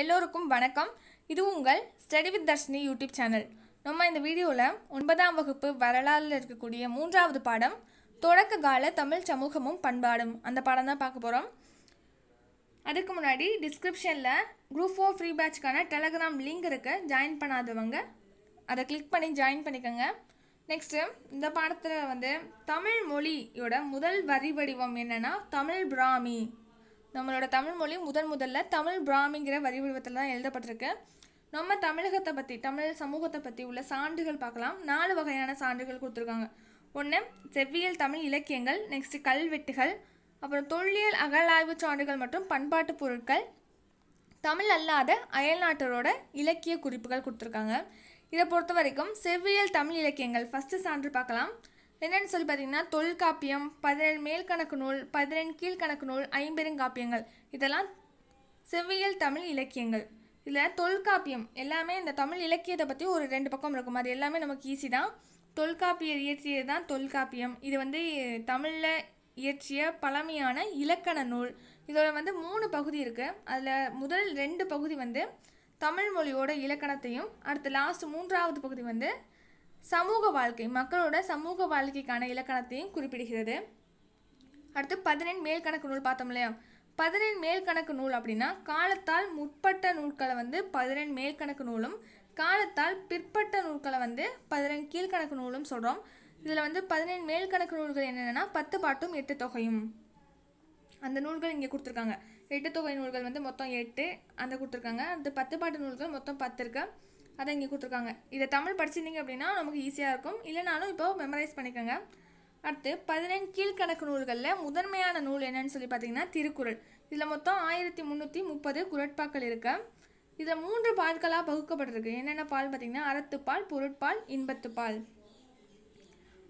எல்லோருக்கும் வணக்கம் இது உங்கள் study with Darshini YouTube channel நம்ம இந்த வீடியோவில் ஒன்பதாம் வகுப்பு வரலாறில் இருக்கக்கூடிய மூன்றாவது பாடம் தொடக்க கால தமிழ் சமூகமும் பண்பாடும் அந்த பாடம் தான் பார்க்க போகிறோம் அதுக்கு முன்னாடி டிஸ்கிரிப்ஷனில் குரூப் ஃபோர் ஃப்ரீ பேட்ச்க்கான டெலகிராம் லிங்க் இருக்குது ஜாயின் பண்ணாதவங்க அதை கிளிக் பண்ணி ஜாயின் பண்ணிக்கோங்க நெக்ஸ்ட்டு இந்த பாடத்தில் வந்து தமிழ் மொழியோட முதல் வரி வடிவம் என்னென்னா தமிழ் பிராமி நம்மளோட தமிழ் மொழி முதன் முதல்ல தமிழ் பிராமிங்கிற வரி வரிவடிவத்தில் தான் எழுதப்பட்டிருக்கு நம்ம தமிழகத்தை பற்றி தமிழ் சமூகத்தை பற்றி உள்ள சான்றுகள் பார்க்கலாம் நாலு வகையான சான்றுகள் கொடுத்துருக்காங்க ஒன்று செவ்வியல் தமிழ் இலக்கியங்கள் நெக்ஸ்ட் கல்வெட்டுகள் அப்புறம் தொல்லியல் அகழாய்வு சான்றுகள் மற்றும் பண்பாட்டு பொருட்கள் தமிழ் அல்லாத அயல்நாட்டரோட இலக்கிய குறிப்புகள் கொடுத்துருக்காங்க இதை பொறுத்த வரைக்கும் செவ்வியல் தமிழ் இலக்கியங்கள் ஃபஸ்ட்டு சான்று பார்க்கலாம் என்னென்னு சொல்லி பார்த்தீங்கன்னா தொல்காப்பியம் பதினெண் மேல்கணக்கு நூல் பதினெண் கணக்கு நூல் ஐம்பெருங்காப்பியங்கள் இதெல்லாம் செவ்வியல் தமிழ் இலக்கியங்கள் இதில் தொல்காப்பியம் எல்லாமே இந்த தமிழ் இலக்கியத்தை பற்றி ஒரு ரெண்டு பக்கம் இருக்கும் அது எல்லாமே நமக்கு ஈஸி தான் தொல்காப்பியர் இயற்றியது தான் தொல்காப்பியம் இது வந்து தமிழில் இயற்றிய பழமையான இலக்கண நூல் இதோட வந்து மூணு பகுதி இருக்குது அதில் முதல் ரெண்டு பகுதி வந்து தமிழ் மொழியோட இலக்கணத்தையும் அடுத்து லாஸ்ட் மூன்றாவது பகுதி வந்து சமூக வாழ்க்கை மக்களோட சமூக வாழ்க்கைக்கான இலக்கணத்தையும் குறிப்பிடுகிறது அடுத்து பதினெண் மேல்கணக்கு நூல் பார்த்தோம் இல்லையா பதினெண் மேல்கணக்கு நூல் அப்படின்னா காலத்தால் முற்பட்ட நூல்களை வந்து பதினெண் மேல்கணக்கு நூலும் காலத்தால் பிற்பட்ட நூல்களை வந்து பதினெண் கீழ்கணக்கு நூலும் சொல்கிறோம் இதில் வந்து பதினெண் மேல்கணக்கு நூல்கள் என்னென்னா பத்து பாட்டும் எட்டு தொகையும் அந்த நூல்கள் இங்கே கொடுத்துருக்காங்க எட்டு தொகை நூல்கள் வந்து மொத்தம் எட்டு அந்த கொடுத்துருக்காங்க அந்த பத்து பாட்டு நூல்கள் மொத்தம் பத்து இருக்குது அதை இங்கே கொடுத்துருக்காங்க இதை தமிழ் படிச்சிருந்தீங்க அப்படின்னா நமக்கு ஈஸியாக இருக்கும் இல்லைனாலும் இப்போ மெமரைஸ் பண்ணிக்கோங்க அடுத்து பதினெண் கீழ்கணக்கு நூல்களில் முதன்மையான நூல் என்னன்னு சொல்லி பார்த்தீங்கன்னா திருக்குறள் இதில் மொத்தம் ஆயிரத்தி முந்நூற்றி முப்பது குரட்பாக்கள் இருக்கு இதில் மூன்று பால்களாக பகுக்கப்பட்டிருக்கு என்னென்ன பால் பார்த்தீங்கன்னா அறத்துப்பால் பொருட்பால் இன்பத்துப்பால்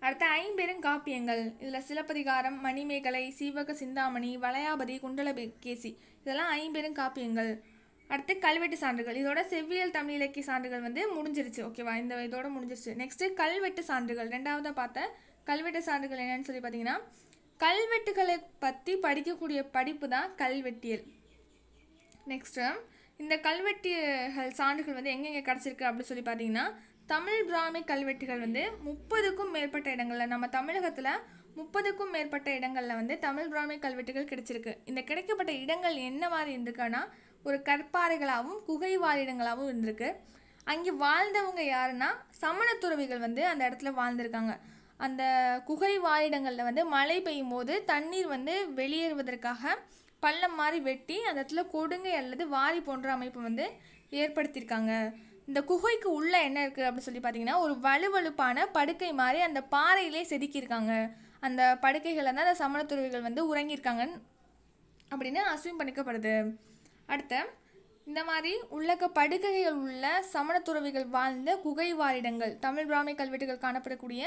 அடுத்து காப்பியங்கள் இதில் சிலப்பதிகாரம் மணிமேகலை சீவக சிந்தாமணி வளையாபதி குண்டலபேகேசி இதெல்லாம் ஐம்பெரும் காப்பியங்கள் அடுத்து கல்வெட்டு சான்றுகள் இதோட செவ்வியல் தமிழ் இலக்கிய சான்றுகள் வந்து முடிஞ்சிருச்சு ஓகேவா இந்த இதோட முடிஞ்சிருச்சு நெக்ஸ்ட்டு கல்வெட்டு சான்றுகள் ரெண்டாவதாக பார்த்த கல்வெட்டு சான்றுகள் என்னன்னு சொல்லி பார்த்தீங்கன்னா கல்வெட்டுகளை பற்றி படிக்கக்கூடிய படிப்பு தான் கல்வெட்டியல் நெக்ஸ்ட்டு இந்த கல்வெட்டியல் சான்றுகள் வந்து எங்கெங்கே கிடச்சிருக்கு அப்படின்னு சொல்லி பார்த்தீங்கன்னா தமிழ் பிராமி கல்வெட்டுகள் வந்து முப்பதுக்கும் மேற்பட்ட இடங்களில் நம்ம தமிழகத்தில் முப்பதுக்கும் மேற்பட்ட இடங்களில் வந்து தமிழ் பிராமி கல்வெட்டுகள் கிடைச்சிருக்கு இந்த கிடைக்கப்பட்ட இடங்கள் என்ன மாதிரி இருந்துக்கான்னா ஒரு கற்பாறைகளாகவும் குகை வாழிடங்களாகவும் இருந்திருக்கு அங்கே வாழ்ந்தவங்க யாருன்னா சமண துறவிகள் வந்து அந்த இடத்துல வாழ்ந்திருக்காங்க அந்த குகை வாழிடங்களில் வந்து மழை பெய்யும் போது தண்ணீர் வந்து வெளியேறுவதற்காக பள்ளம் மாதிரி வெட்டி அந்த இடத்துல கொடுங்கை அல்லது வாரி போன்ற அமைப்பு வந்து ஏற்படுத்தியிருக்காங்க இந்த குகைக்கு உள்ளே என்ன இருக்குது அப்படின்னு சொல்லி பார்த்தீங்கன்னா ஒரு வலுவழுப்பான படுக்கை மாதிரி அந்த பாறையிலே செதுக்கியிருக்காங்க அந்த படுக்கைகளில் தான் அந்த சமணத்துறவிகள் வந்து உறங்கியிருக்காங்கன்னு அப்படின்னு அசியூம் பண்ணிக்கப்படுது அடுத்து இந்த மாதிரி உள்ளக படுகைகள் உள்ள சமணத்துறவிகள் வாழ்ந்த குகை வாழிடங்கள் தமிழ் பிராமி கல்வெட்டுகள் காணப்படக்கூடிய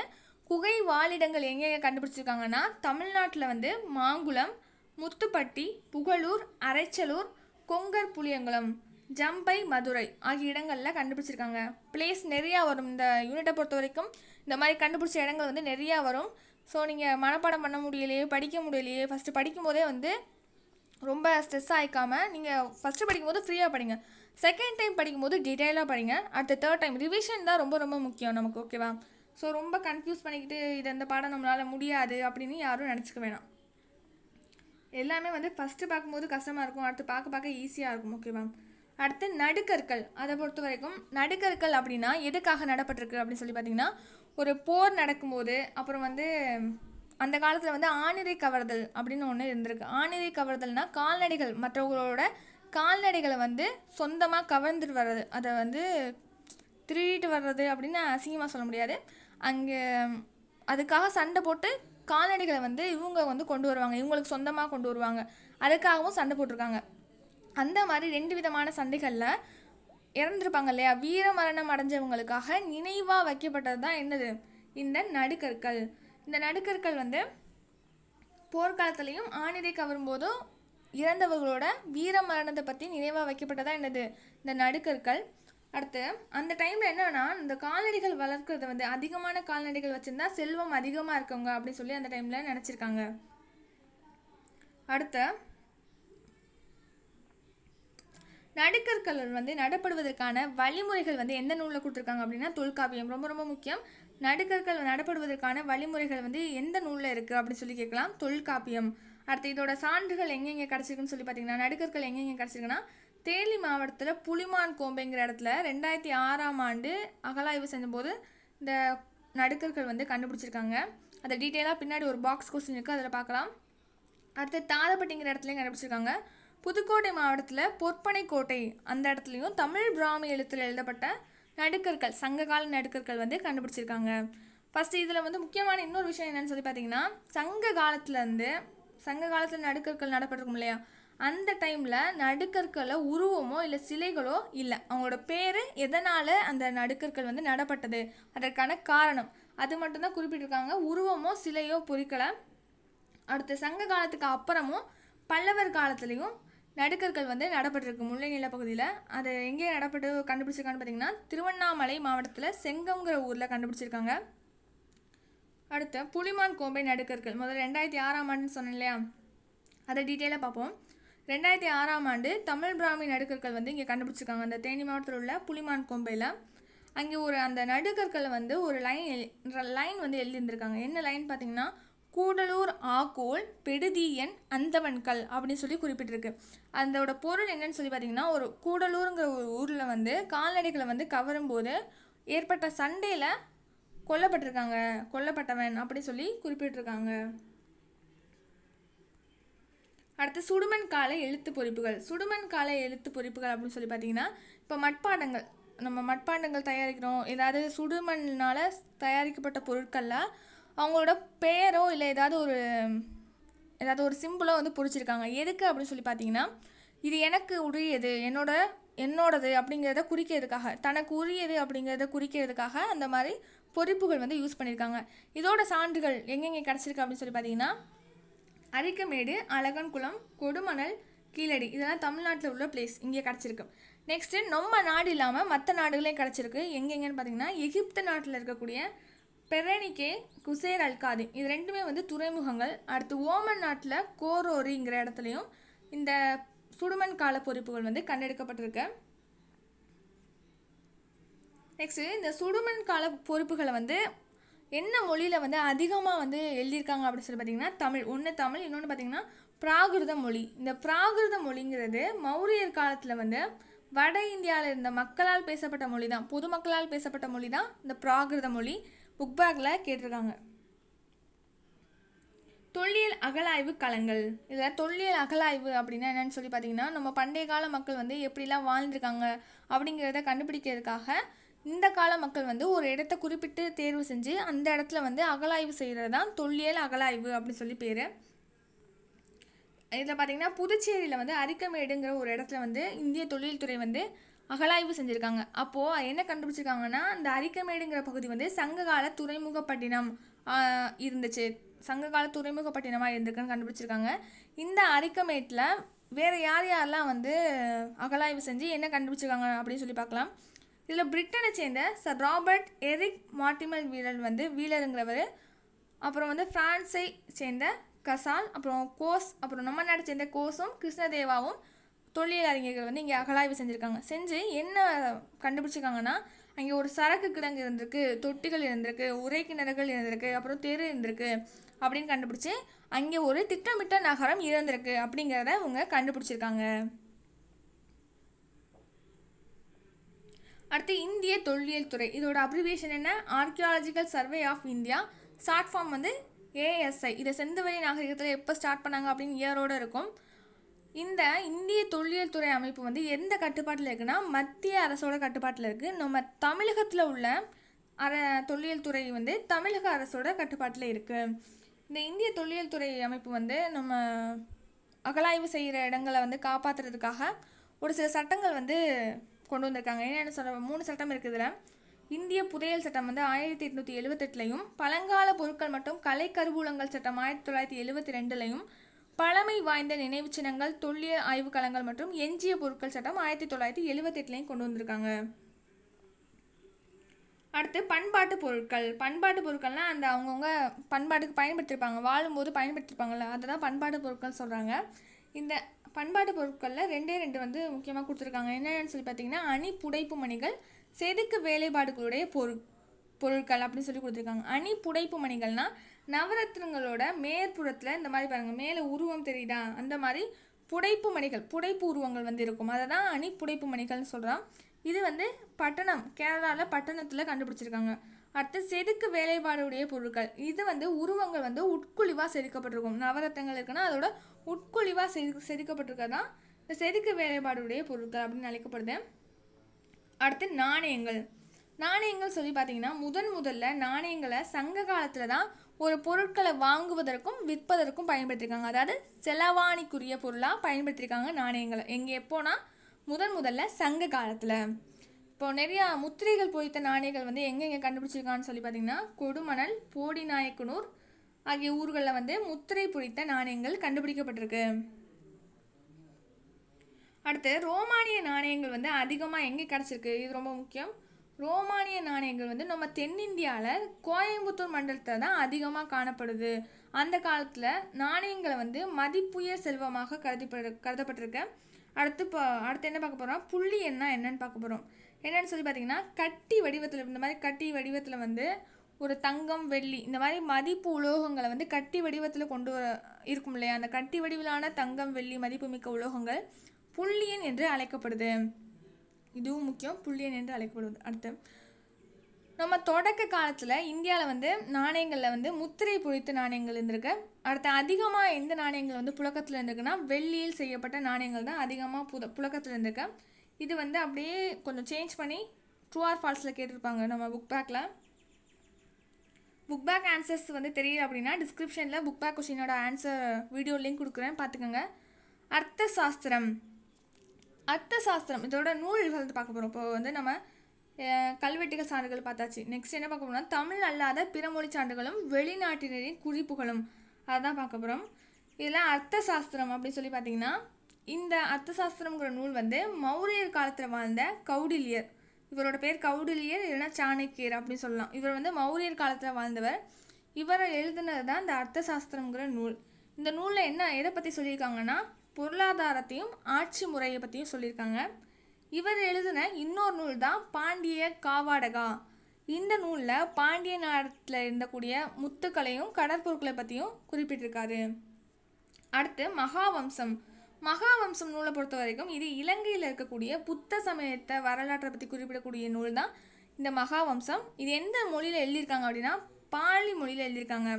குகை வாழிடங்கள் எங்கெங்கே கண்டுபிடிச்சிருக்காங்கன்னா தமிழ்நாட்டில் வந்து மாங்குளம் முத்துப்பட்டி புகழூர் அரைச்சலூர் கொங்கர் புளியங்குளம் ஜம்பை மதுரை ஆகிய இடங்களில் கண்டுபிடிச்சிருக்காங்க பிளேஸ் நிறையா வரும் இந்த யூனிட்டை பொறுத்த வரைக்கும் இந்த மாதிரி கண்டுபிடிச்ச இடங்கள் வந்து நிறையா வரும் ஸோ நீங்கள் மனப்பாடம் பண்ண முடியலையே படிக்க முடியலையே ஃபஸ்ட்டு படிக்கும்போதே வந்து ரொம்ப ஸ்ட்ரெஸ் ஆகிக்காமல் நீங்கள் ஃபஸ்ட்டு படிக்கும்போது ஃப்ரீயாக படிங்க செகண்ட் டைம் படிக்கும்போது டீட்டெயிலாக படிங்க at the third time revision தான் ரொம்ப ரொம்ப முக்கியம் நமக்கு ஓகேவா ஸோ ரொம்ப கன்ஃபியூஸ் பண்ணிக்கிட்டு இது இந்த பாடம் நம்மளால் முடியாது அப்படின்னு யாரும் நினச்சிக்க வேணாம் எல்லாமே வந்து ஃபஸ்ட்டு பார்க்கும்போது கஷ்டமாக இருக்கும் அடுத்து பார்க்க பார்க்க ஈஸியாக இருக்கும் ஓகேவா அடுத்து நடுக்கற்கள் அதை பொறுத்த வரைக்கும் நடுக்கற்கள் அப்படின்னா எதுக்காக நடப்பட்டிருக்கு அப்படின்னு சொல்லி பார்த்தீங்கன்னா ஒரு போர் நடக்கும்போது அப்புறம் வந்து அந்த காலத்தில் வந்து ஆணிரை கவர்தல் அப்படின்னு ஒன்று இருந்திருக்கு ஆணிரை கவர்தல்னால் கால்நடைகள் மற்றவர்களோட கால்நடைகளை வந்து சொந்தமாக கவர்ந்துட்டு வர்றது அதை வந்து திருடிட்டு வர்றது அப்படின்னு அசிங்கமாக சொல்ல முடியாது அங்கே அதுக்காக சண்டை போட்டு கால்நடைகளை வந்து இவங்க வந்து கொண்டு வருவாங்க இவங்களுக்கு சொந்தமாக கொண்டு வருவாங்க அதுக்காகவும் சண்டை போட்டிருக்காங்க அந்த மாதிரி ரெண்டு விதமான சண்டைகளில் இறந்துருப்பாங்க இல்லையா வீர மரணம் அடைஞ்சவங்களுக்காக நினைவாக வைக்கப்பட்டது தான் என்னது இந்த நடுக்கற்கள் இந்த நடுக்கற்கள் வந்து போர்க்காலத்துலேயும் ஆணிரை கவரும் போதும் இறந்தவர்களோட வீர மரணத்தை பற்றி நினைவாக வைக்கப்பட்டதா என்னது இந்த நடுக்கற்கள் அடுத்து அந்த டைமில் என்னன்னா இந்த கால்நடைகள் வளர்க்குறத வந்து அதிகமான கால்நடைகள் வச்சுருந்தா செல்வம் அதிகமாக இருக்கவங்க அப்படின்னு சொல்லி அந்த டைமில் நினச்சிருக்காங்க அடுத்து நடுக்கற்கள் வந்து நடப்படுவதற்கான வழிமுறைகள் வந்து எந்த நூலில் கொடுத்துருக்காங்க அப்படின்னா தொல்காப்பியம் ரொம்ப ரொம்ப முக்கியம் நடுக்கர்கள் நடப்படுவதற்கான வழிமுறைகள் வந்து எந்த நூலில் இருக்குது அப்படின்னு சொல்லி கேட்கலாம் தொல்காப்பியம் அடுத்து இதோட சான்றுகள் எங்கெங்கே கிடச்சிருக்குன்னு சொல்லி பார்த்தீங்கன்னா நடுக்கற்கள் எங்கெங்கே கிடச்சிருக்குன்னா தேலி மாவட்டத்தில் புலிமான் கோம்பைங்கிற இடத்துல ரெண்டாயிரத்தி ஆறாம் ஆண்டு அகலாய்வு செஞ்சபோது இந்த நடுக்கர்கள் வந்து கண்டுபிடிச்சிருக்காங்க அதை டீட்டெயிலாக பின்னாடி ஒரு பாக்ஸ் கொஸ்டின் இருக்குது அதில் பார்க்கலாம் அடுத்து தாதப்பட்டிங்கிற இடத்துலையும் கண்டுபிடிச்சிருக்காங்க புதுக்கோட்டை மாவட்டத்தில் பொற்பனை கோட்டை அந்த இடத்துலையும் தமிழ் பிராமி எழுத்தில் எழுதப்பட்ட நடுக்கர்கள் சங்ககால நடுக்கர்கள் வந்து கண்டுபிடிச்சிருக்காங்க ஃபஸ்ட்டு இதில் வந்து முக்கியமான இன்னொரு விஷயம் என்னென்னு சொல்லி பார்த்தீங்கன்னா சங்க காலத்துலேருந்து சங்க காலத்தில் நடுக்கற்கள் நடப்பட்டிருக்கும் இல்லையா அந்த டைமில் நடுக்கற்களை உருவமோ இல்லை சிலைகளோ இல்லை அவங்களோட பேர் எதனால் அந்த நடுக்கற்கள் வந்து நடப்பட்டது அதற்கான காரணம் அது மட்டும்தான் குறிப்பிட்டிருக்காங்க உருவமோ சிலையோ பொறிக்கலை அடுத்த சங்க காலத்துக்கு அப்புறமும் பல்லவர் காலத்துலேயும் நடுக்கற்கள் வந்து நடப்பட்டிருக்கு முல்லை நிலப்பகுதியில் பகுதியில் அது எங்கே நடப்பட்டு கண்டுபிடிச்சிருக்கான்னு பார்த்தீங்கன்னா திருவண்ணாமலை மாவட்டத்தில் செங்கம்ங்கிற ஊரில் கண்டுபிடிச்சிருக்காங்க அடுத்து புலிமான் கோம்பை நடுக்கற்கள் முதல்ல ரெண்டாயிரத்தி ஆறாம் ஆண்டுன்னு சொன்னேன் இல்லையா அதை டீட்டெயிலாக பார்ப்போம் ரெண்டாயிரத்தி ஆறாம் ஆண்டு தமிழ் பிராமி நடுக்கற்கள் வந்து இங்கே கண்டுபிடிச்சிருக்காங்க அந்த தேனி மாவட்டத்தில் உள்ள புலிமான் கோம்பையில் அங்கே ஒரு அந்த நடுக்கற்களை வந்து ஒரு லைன் லைன் வந்து எழுதியிருந்திருக்காங்க என்ன லைன் பார்த்தீங்கன்னா கூடலூர் ஆக்கோல் பெடுதியன் அந்தவன்கல் அப்படின்னு சொல்லி குறிப்பிட்டிருக்கு அதோட பொருள் என்னன்னு சொல்லி பார்த்தீங்கன்னா ஒரு கூடலூருங்கிற ஒரு ஊரில் வந்து கால்நடைகளை வந்து கவரும் போது ஏற்பட்ட சண்டையில் கொல்லப்பட்டிருக்காங்க கொல்லப்பட்டவன் அப்படி சொல்லி குறிப்பிட்டிருக்காங்க அடுத்து சுடுமண் கால எழுத்து பொறிப்புகள் சுடுமண் கால எழுத்து பொறிப்புகள் அப்படின்னு சொல்லி பார்த்தீங்கன்னா இப்போ மட்பாண்டங்கள் நம்ம மட்பாண்டங்கள் தயாரிக்கிறோம் ஏதாவது சுடுமண்ணால் தயாரிக்கப்பட்ட பொருட்களில் அவங்களோட பேரோ இல்லை ஏதாவது ஒரு ஏதாவது ஒரு சிம்பிளோ வந்து பிடிச்சிருக்காங்க எதுக்கு அப்படின்னு சொல்லி பார்த்தீங்கன்னா இது எனக்கு உரியது என்னோட என்னோடது அப்படிங்கிறத குறிக்கிறதுக்காக தனக்கு உரியது அப்படிங்கிறத குறிக்கிறதுக்காக அந்த மாதிரி பொறிப்புகள் வந்து யூஸ் பண்ணியிருக்காங்க இதோட சான்றுகள் எங்கெங்கே கிடச்சிருக்கு அப்படின்னு சொல்லி பார்த்தீங்கன்னா அரிக்கமேடு அழகன்குளம் கொடுமணல் கீழடி இதெல்லாம் தமிழ்நாட்டில் உள்ள பிளேஸ் இங்கே கிடச்சிருக்கு நெக்ஸ்ட்டு நம்ம நாடு இல்லாமல் மற்ற நாடுகளே கிடச்சிருக்கு எங்கெங்கன்னு பார்த்தீங்கன்னா எகிப்து நாட்டில் இருக்கக்கூடிய பெரணிக்கே குசேர் அல்காதி இது ரெண்டுமே வந்து துறைமுகங்கள் அடுத்து ஓமன் நாட்டில் கோரோரிங்கிற இடத்துலையும் இந்த சுடுமண் கால பொறிப்புகள் வந்து கண்டெடுக்கப்பட்டிருக்கு நெக்ஸ்ட்டு இந்த சுடுமண் கால பொறுப்புகளை வந்து என்ன மொழியில் வந்து அதிகமாக வந்து எழுதியிருக்காங்க அப்படின்னு சொல்லி பார்த்தீங்கன்னா தமிழ் ஒன்று தமிழ் இன்னொன்று பார்த்தீங்கன்னா பிராகிருத மொழி இந்த பிராகிருத மொழிங்கிறது மௌரியர் காலத்தில் வந்து வட இந்தியாவில் இருந்த மக்களால் பேசப்பட்ட மொழி தான் பொதுமக்களால் பேசப்பட்ட மொழி தான் இந்த பிராகிருத மொழி புக் பேக்கில் கேட்டிருக்காங்க தொல்லியல் அகலாய்வு களங்கள் இதில் தொல்லியல் அகலாய்வு அப்படின்னா என்னென்னு சொல்லி பார்த்தீங்கன்னா நம்ம பண்டைய கால மக்கள் வந்து எப்படிலாம் வாழ்ந்துருக்காங்க அப்படிங்கிறத கண்டுபிடிக்கிறதுக்காக இந்த கால மக்கள் வந்து ஒரு இடத்த குறிப்பிட்டு தேர்வு செஞ்சு அந்த இடத்துல வந்து அகலாய்வு செய்கிறது தான் தொல்லியல் அகலாய்வு அப்படின்னு சொல்லி பேர் இதில் பார்த்திங்கன்னா புதுச்சேரியில் வந்து அரிக்கமேடுங்கிற ஒரு இடத்துல வந்து இந்திய தொழில்துறை வந்து அகழாய்வு செஞ்சுருக்காங்க அப்போது என்ன கண்டுபிடிச்சிருக்காங்கன்னா அந்த அரிக்கமேடுங்கிற பகுதி வந்து சங்ககால துறைமுகப்பட்டினம் இருந்துச்சு சங்ககால துறைமுகப்பட்டினமாக இருந்திருக்குன்னு கண்டுபிடிச்சிருக்காங்க இந்த அரிக்கமேட்டில் வேறு யார் யாரெல்லாம் வந்து அகழாய்வு செஞ்சு என்ன கண்டுபிடிச்சிருக்காங்க அப்படின்னு சொல்லி பார்க்கலாம் இதில் பிரிட்டனை சேர்ந்த சர் ராபர்ட் எரிக் மார்டிமல் வீரல் வந்து வீலருங்கிறவர் அப்புறம் வந்து ஃப்ரான்ஸை சேர்ந்த கசால் அப்புறம் கோஸ் அப்புறம் நம்ம நாட்டை சேர்ந்த கோஸும் கிருஷ்ணதேவாவும் தொழில் அறிஞர்கள் வந்து இங்கே அகலாய்வு செஞ்சுருக்காங்க செஞ்சு என்ன கண்டுபிடிச்சிருக்காங்கன்னா அங்கே ஒரு சரக்கு கிடங்கு இருந்திருக்கு தொட்டிகள் இருந்திருக்கு உரை கிணறுகள் இருந்திருக்கு அப்புறம் தெரு இருந்திருக்கு அப்படின்னு கண்டுபிடிச்சி அங்கே ஒரு திட்டமிட்ட நகரம் இருந்திருக்கு அப்படிங்கிறத அவங்க கண்டுபிடிச்சிருக்காங்க அடுத்து இந்திய தொல்லியல் துறை இதோட அப்ரிவேஷன் என்ன archaeological survey of India short form வந்து ஏஎஸ்ஐ இதை செந்துவெளி நாகரிகத்தில் எப்போ ஸ்டார்ட் பண்ணாங்க அப்படின்னு இயரோடு இருக்கும் இந்த இந்திய தொல்லியல் துறை அமைப்பு வந்து எந்த கட்டுப்பாட்டில் இருக்குன்னா மத்திய அரசோட கட்டுப்பாட்டில் இருக்குது நம்ம தமிழகத்தில் உள்ள அர தொல்லியல் துறை வந்து தமிழக அரசோட கட்டுப்பாட்டில் இருக்குது இந்த இந்திய தொல்லியல் துறை அமைப்பு வந்து நம்ம அகலாய்வு செய்கிற இடங்களை வந்து காப்பாற்றுறதுக்காக ஒரு சில சட்டங்கள் வந்து கொண்டு வந்திருக்காங்க ஏன்னா சொல்ல மூணு சட்டம் இருக்குதுல இந்திய புதையல் சட்டம் வந்து ஆயிரத்தி எட்நூற்றி எழுவத்தெட்டுலையும் பழங்கால பொருட்கள் மற்றும் கலை கருவூலங்கள் சட்டம் ஆயிரத்தி தொள்ளாயிரத்தி எழுபத்தி ரெண்டுலையும் பழமை வாய்ந்த நினைவு சின்னங்கள் தொல்லியல் களங்கள் மற்றும் எஞ்சிய பொருட்கள் சட்டம் ஆயிரத்தி தொள்ளாயிரத்தி எழுபத்தி எட்டுலையும் கொண்டு வந்திருக்காங்க அடுத்து பண்பாட்டு பொருட்கள் பண்பாட்டு பொருட்கள்னால் அந்த அவங்கவுங்க பண்பாட்டுக்கு பயன்படுத்திருப்பாங்க வாழும்போது பயன்படுத்தியிருப்பாங்கள்ல அதை தான் பண்பாட்டு பொருட்கள் சொல்கிறாங்க இந்த பண்பாட்டு பொருட்களில் ரெண்டே ரெண்டு வந்து முக்கியமாக கொடுத்துருக்காங்க என்னென்னு சொல்லி பார்த்தீங்கன்னா அணி புடைப்பு மணிகள் செதுக்கு வேலைப்பாடுகளுடைய பொருட் பொருட்கள் அப்படின்னு சொல்லி கொடுத்துருக்காங்க அணி புடைப்பு மணிகள்னால் நவரத்னங்களோட மேற்புறத்தில் இந்த மாதிரி பாருங்கள் மேலே உருவம் தெரியுதா அந்த மாதிரி புடைப்பு மணிகள் புடைப்பு உருவங்கள் வந்து இருக்கும் அதை தான் அணி புடைப்பு மணிகள்னு சொல்கிறான் இது வந்து பட்டணம் கேரளாவில் பட்டணத்தில் கண்டுபிடிச்சிருக்காங்க அடுத்து செதுக்கு வேலைப்பாடுடைய பொருட்கள் இது வந்து உருவங்கள் வந்து உட்குழிவாக செதுக்கப்பட்டிருக்கும் நவரத்தங்கள் இருக்குன்னா அதோட உட்குழிவாக செது தான் இந்த செதுக்கு வேலைப்பாடுடைய பொருட்கள் அப்படின்னு அழைக்கப்படுது அடுத்து நாணயங்கள் நாணயங்கள் சொல்லி பார்த்தீங்கன்னா முதன் முதல்ல நாணயங்களை சங்க காலத்தில் தான் ஒரு பொருட்களை வாங்குவதற்கும் விற்பதற்கும் பயன்படுத்தியிருக்காங்க அதாவது செலவாணிக்குரிய பொருளாக பயன்படுத்தியிருக்காங்க நாணயங்களை எங்கே எப்போனா முதன் முதல்ல சங்க காலத்தில் இப்போ நிறையா முத்திரைகள் பொறித்த நாணயங்கள் வந்து எங்கெங்கே கண்டுபிடிச்சிருக்கான்னு சொல்லி பார்த்தீங்கன்னா கொடுமணல் போடி நாயக்கனூர் ஆகிய ஊர்களில் வந்து முத்திரை பொறித்த நாணயங்கள் கண்டுபிடிக்கப்பட்டிருக்கு அடுத்து ரோமானிய நாணயங்கள் வந்து அதிகமாக எங்கே கிடச்சிருக்கு இது ரொம்ப முக்கியம் ரோமானிய நாணயங்கள் வந்து நம்ம தென்னிந்தியாவில் கோயம்புத்தூர் மண்டலத்தில் தான் அதிகமாக காணப்படுது அந்த காலத்தில் நாணயங்களை வந்து மதிப்புயர் செல்வமாக கருதி கருதப்பட்டிருக்க அடுத்து இப்போ அடுத்து என்ன பார்க்க போகிறோம் புள்ளி என்ன என்னன்னு பார்க்க போகிறோம் என்னன்னு சொல்லி பார்த்தீங்கன்னா கட்டி வடிவத்தில் இந்த மாதிரி கட்டி வடிவத்தில் வந்து ஒரு தங்கம் வெள்ளி இந்த மாதிரி மதிப்பு உலோகங்களை வந்து கட்டி வடிவத்தில் கொண்டு வர இருக்கும் இல்லையா அந்த கட்டி வடிவிலான தங்கம் வெள்ளி மதிப்புமிக்க உலோகங்கள் புள்ளியன் என்று அழைக்கப்படுது இதுவும் முக்கியம் புள்ளியன் என்று அழைக்கப்படுவது அடுத்து நம்ம தொடக்க காலத்தில் இந்தியாவில் வந்து நாணயங்களில் வந்து முத்திரை பொறித்த நாணயங்கள் இருந்திருக்கு அடுத்து அதிகமாக எந்த நாணயங்கள் வந்து புழக்கத்தில் இருந்திருக்குன்னா வெள்ளியில் செய்யப்பட்ட நாணயங்கள் தான் அதிகமாக புத புழக்கத்தில் இருந்திருக்கு இது வந்து அப்படியே கொஞ்சம் சேஞ்ச் பண்ணி ட்ரூ ஆர் ஃபால்ஸில் கேட்டிருப்பாங்க நம்ம புக் பேக்கில் புக் பேக் ஆன்சர்ஸ் வந்து தெரியல அப்படின்னா டிஸ்கிரிப்ஷனில் புக் பேக் கொஷினோட ஆன்சர் வீடியோ லிங்க் கொடுக்குறேன் பார்த்துக்கோங்க அர்த்த சாஸ்திரம் அர்த்த சாஸ்திரம் இதோட நூல்கள் வந்து பார்க்க போகிறோம் இப்போ வந்து நம்ம கல்வெட்டுகள் சான்றுகள் பார்த்தாச்சு நெக்ஸ்ட் என்ன பார்க்க போகிறோம் தமிழ் அல்லாத பிறமொழி சான்றுகளும் வெளிநாட்டினரின் குறிப்புகளும் அதான் பார்க்க போகிறோம் இதெல்லாம் அர்த்த சாஸ்திரம் அப்படின்னு சொல்லி பார்த்தீங்கன்னா இந்த அர்த்த சாஸ்திரம்ங்கிற நூல் வந்து மௌரியர் காலத்தில் வாழ்ந்த கௌடில்யர் இவரோட பேர் கௌடில்யர் இல்லைன்னா சாணக்கியர் அப்படின்னு சொல்லலாம் இவர் வந்து மௌரியர் காலத்தில் வாழ்ந்தவர் இவரை எழுதினது தான் இந்த அர்த்த சாஸ்திரம்ங்கிற நூல் இந்த நூலில் என்ன எதை பற்றி சொல்லியிருக்காங்கன்னா பொருளாதாரத்தையும் ஆட்சி முறையை பற்றியும் சொல்லியிருக்காங்க இவர் எழுதின இன்னொரு நூல் தான் பாண்டிய காவாடகா இந்த நூலில் பாண்டிய நாட்டில் இருந்தக்கூடிய முத்துக்களையும் கடற்பொருட்களை பற்றியும் குறிப்பிட்டிருக்காரு அடுத்து மகாவம்சம் மகாவம்சம் நூலை பொறுத்த வரைக்கும் இது இலங்கையில் இருக்கக்கூடிய புத்த சமயத்தை வரலாற்றை பற்றி குறிப்பிடக்கூடிய நூல் தான் இந்த மகாவம்சம் இது எந்த மொழியில் எழுதியிருக்காங்க அப்படின்னா பாலி மொழியில் எழுதியிருக்காங்க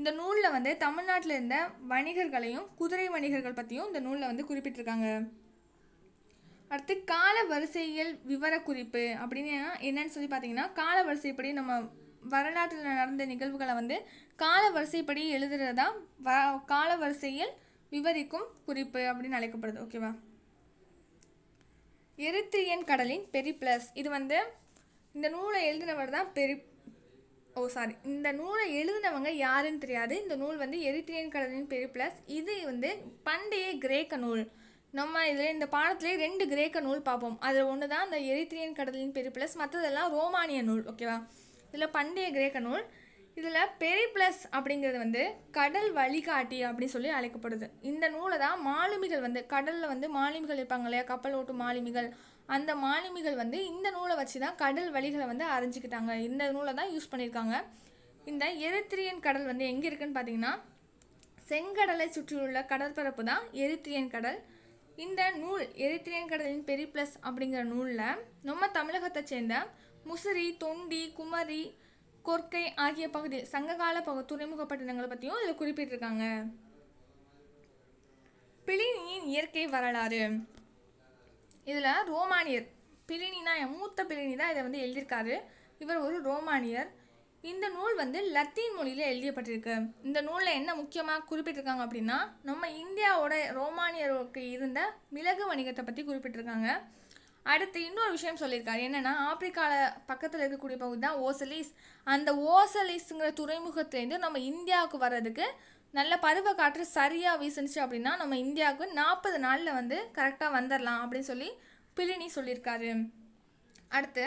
இந்த நூலில் வந்து தமிழ்நாட்டில் இருந்த வணிகர்களையும் குதிரை வணிகர்கள் பற்றியும் இந்த நூலில் வந்து குறிப்பிட்டிருக்காங்க அடுத்து கால வரிசையில் விவரக்குறிப்பு அப்படின்னு என்னன்னு சொல்லி பார்த்தீங்கன்னா கால வரிசைப்படி நம்ம வரலாற்றில் நடந்த நிகழ்வுகளை வந்து கால வரிசைப்படி எழுதுறதா வ கால வரிசையில் விவரிக்கும் குறிப்பு அப்படின்னு அழைக்கப்படுது ஓகேவா எரித்திரியன் கடலின் பெரி பிளஸ் இது வந்து இந்த நூலை எழுதினவர் தான் பெரி ஓ oh, சாரி இந்த நூலை எழுதினவங்க யாருன்னு தெரியாது இந்த நூல் வந்து எரித்திரியன் கடலின் பேர் பிளஸ் இது வந்து பண்டைய கிரேக்க நூல் நம்ம இதில் இந்த பாடத்திலே ரெண்டு கிரேக்க நூல் பார்ப்போம் அதில் ஒன்று தான் இந்த எரித்திரியன் கடலின் பெரு பிளஸ் மற்றதெல்லாம் ரோமானிய நூல் ஓகேவா இதில் பண்டைய கிரேக்க நூல் இதில் பெரிப்ளஸ் அப்படிங்கிறது வந்து கடல் வழிகாட்டி அப்படின்னு சொல்லி அழைக்கப்படுது இந்த நூலை தான் மாலுமிகள் வந்து கடலில் வந்து மாலுமிகள் இருப்பாங்க இல்லையா கப்பல் ஓட்டும் மாலுமிகள் அந்த மாலுமிகள் வந்து இந்த நூலை வச்சு தான் கடல் வழிகளை வந்து அரைஞ்சிக்கிட்டாங்க இந்த நூலை தான் யூஸ் பண்ணியிருக்காங்க இந்த எரித்திரியன் கடல் வந்து எங்கே இருக்குன்னு பார்த்தீங்கன்னா செங்கடலை சுற்றியுள்ள கடற்பரப்பு தான் எரித்திரியன் கடல் இந்த நூல் எரித்திரியன் கடலின் பெரிப்ளஸ் அப்படிங்கிற நூலில் நம்ம தமிழகத்தை சேர்ந்த முசிறி தொண்டி குமரி கொர்க்கை ஆகிய பகுதி சங்ககால பகு துறைமுக பட்டணங்களை பற்றியும் இதில் குறிப்பிட்டிருக்காங்க பிளினியின் இயற்கை வரலாறு இதில் ரோமானியர் பிளினினா மூத்த பிளினி தான் இதை வந்து எழுதியிருக்காரு இவர் ஒரு ரோமானியர் இந்த நூல் வந்து லத்தீன் மொழியில் எழுதப்பட்டிருக்கு இந்த நூலில் என்ன முக்கியமாக குறிப்பிட்டிருக்காங்க அப்படின்னா நம்ம இந்தியாவோட ரோமானியருக்கு இருந்த மிளகு வணிகத்தை பற்றி குறிப்பிட்டிருக்காங்க அடுத்து இன்னொரு விஷயம் சொல்லியிருக்காரு என்னென்னா ஆப்பிரிக்காவில் பக்கத்தில் இருக்கக்கூடிய பகுதி தான் ஓசலிஸ் அந்த ஓசலிஸுங்கிற துறைமுகத்துலேருந்து நம்ம இந்தியாவுக்கு வர்றதுக்கு நல்ல பருவ காற்று சரியாக வீசுனுச்சு அப்படின்னா நம்ம இந்தியாவுக்கு நாற்பது நாளில் வந்து கரெக்டாக வந்துடலாம் அப்படின்னு சொல்லி பிளினி சொல்லியிருக்காரு அடுத்து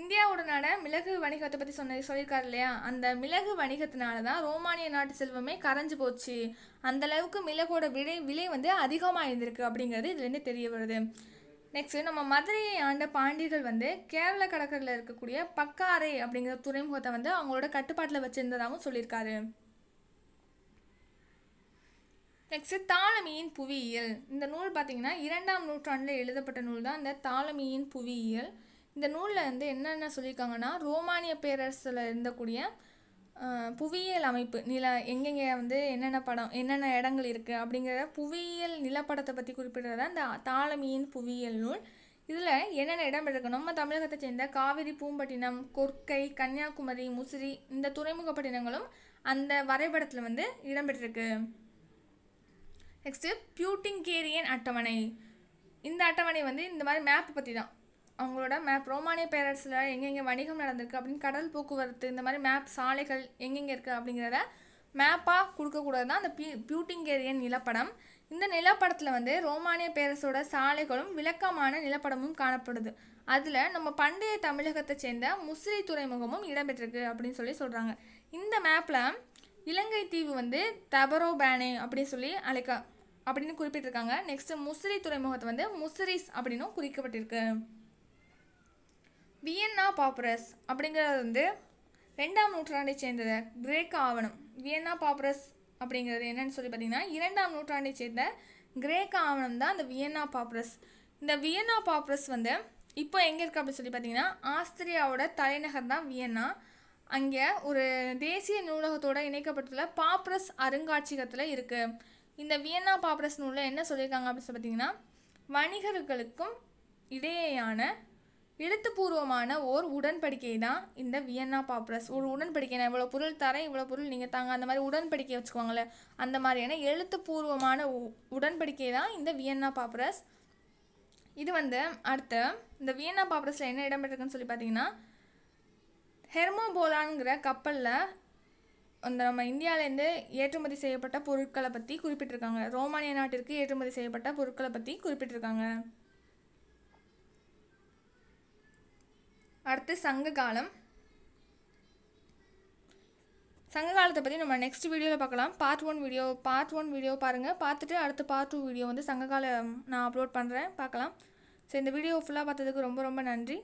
இந்தியாவுடனான மிளகு வணிகத்தை பற்றி சொன்ன சொல்லியிருக்காரு இல்லையா அந்த மிளகு வணிகத்தினால தான் ரோமானிய நாட்டு செல்வமே கரைஞ்சி போச்சு அந்தளவுக்கு மிளகோட விலை விலை வந்து அதிகமாக இருந்திருக்கு அப்படிங்கிறது இதுலேருந்து தெரிய வருது நெக்ஸ்ட்டு நம்ம மதுரையை ஆண்ட பாண்டியர்கள் வந்து கேரள கடற்கரையில் இருக்கக்கூடிய பக்காரை அப்படிங்கிற துறைமுகத்தை வந்து அவங்களோட கட்டுப்பாட்டில் வச்சுருந்ததாகவும் சொல்லியிருக்காரு நெக்ஸ்ட்டு தாளமியின் புவியியல் இந்த நூல் பார்த்தீங்கன்னா இரண்டாம் நூற்றாண்டில் எழுதப்பட்ட நூல் தான் இந்த தாளமியின் புவியியல் இந்த நூலில் வந்து என்னென்ன சொல்லியிருக்காங்கன்னா ரோமானிய பேரரசில் இருந்தக்கூடிய புவியியல் அமைப்பு நில எங்கெங்கே வந்து என்னென்ன படம் என்னென்ன இடங்கள் இருக்குது அப்படிங்கிற புவியியல் நிலப்படத்தை பற்றி குறிப்பிடுறது தான் இந்த தாளமியின் புவியியல் நூல் இதில் என்னென்ன இடம் இருக்குது நம்ம தமிழகத்தை சேர்ந்த காவிரி பூம்பட்டினம் கொற்கை கன்னியாகுமரி முசிறி இந்த துறைமுகப்பட்டினங்களும் அந்த வரைபடத்தில் வந்து இடம்பெற்றிருக்கு நெக்ஸ்ட்டு பியூட்டிங்கேரியன் அட்டவணை இந்த அட்டவணை வந்து இந்த மாதிரி மேப்பை பற்றி தான் அவங்களோட மேப் ரோமானிய பேரரசில் எங்கெங்கே வணிகம் நடந்திருக்கு அப்படின்னு கடல் போக்குவரத்து இந்த மாதிரி மேப் சாலைகள் எங்கெங்கே இருக்குது அப்படிங்கிறத மேப்பாக கொடுக்கக்கூடாது தான் அந்த பியூ பியூட்டிங்கேரியன் நிலப்படம் இந்த நிலப்படத்தில் வந்து ரோமானிய பேரரசோட சாலைகளும் விளக்கமான நிலப்படமும் காணப்படுது அதில் நம்ம பண்டைய தமிழகத்தை சேர்ந்த முசிறி துறைமுகமும் இடம்பெற்றிருக்கு அப்படின்னு சொல்லி சொல்கிறாங்க இந்த மேப்பில் இலங்கை தீவு வந்து தபரோ பேனே அப்படின்னு சொல்லி அழைக்க அப்படின்னு குறிப்பிட்டிருக்காங்க நெக்ஸ்ட்டு முசிறி துறைமுகத்தை வந்து முசிரிஸ் அப்படின்னும் குறிக்கப்பட்டிருக்கு வியன்னா பாப்புரஸ் அப்படிங்கிறது வந்து ரெண்டாம் நூற்றாண்டை சேர்ந்தது கிரேக்க ஆவணம் வியன்னா பாப்புரஸ் அப்படிங்கிறது என்னன்னு சொல்லி பார்த்தீங்கன்னா இரண்டாம் நூற்றாண்டை சேர்ந்த கிரேக்க ஆவணம் தான் அந்த வியன்னா பாப்புரஸ் இந்த வியன்னா பாப்புரஸ் வந்து இப்போ எங்கே இருக்குது அப்படின்னு சொல்லி பார்த்தீங்கன்னா ஆஸ்திரியாவோட தலைநகர் தான் வியன்னா அங்கே ஒரு தேசிய நூலகத்தோட இணைக்கப்பட்டுள்ள பாப்ரஸ் அருங்காட்சியகத்தில் இருக்குது இந்த வியன்னா பாப்ரஸ் நூலில் என்ன சொல்லியிருக்காங்க அப்படின்னு சொல்லி பார்த்தீங்கன்னா வணிகர்களுக்கும் இடையேயான எழுத்துப்பூர்வமான ஓர் உடன்படிக்கை தான் இந்த வியன்னா பாப்ரஸ் ஒரு உடன்படிக்கை நான் இவ்வளோ பொருள் தரேன் இவ்வளோ பொருள் நீங்கள் தாங்க அந்த மாதிரி உடன்படிக்கை வச்சுக்குவாங்களே அந்த மாதிரியான எழுத்துப்பூர்வமான உடன்படிக்கை தான் இந்த வியன்னா பாப்ரஸ் இது வந்து அடுத்த இந்த வியன்னா பாப்ரஸில் என்ன இடம்பெற்றிருக்குன்னு சொல்லி பார்த்தீங்கன்னா ஹெர்மோபோலாங்கிற கப்பலில் அந்த நம்ம இந்தியாவிலேருந்து ஏற்றுமதி செய்யப்பட்ட பொருட்களை பற்றி குறிப்பிட்டிருக்காங்க ரோமானிய நாட்டிற்கு ஏற்றுமதி செய்யப்பட்ட பொருட்களை பற்றி குறிப்பிட்டிருக்காங்க அடுத்து சங்க காலம் சங்க காலத்தை பற்றி நம்ம நெக்ஸ்ட் வீடியோவில் பார்க்கலாம் part one video part one video பாருங்கள் பார்த்துட்டு அடுத்த பார்ட் டூ வீடியோ வந்து சங்க காலம் நான் அப்லோட் பண்ணுறேன் பார்க்கலாம் ஸோ இந்த வீடியோ ஃபுல்லாக பார்த்ததுக்கு ரொம்ப ரொம்ப நன்றி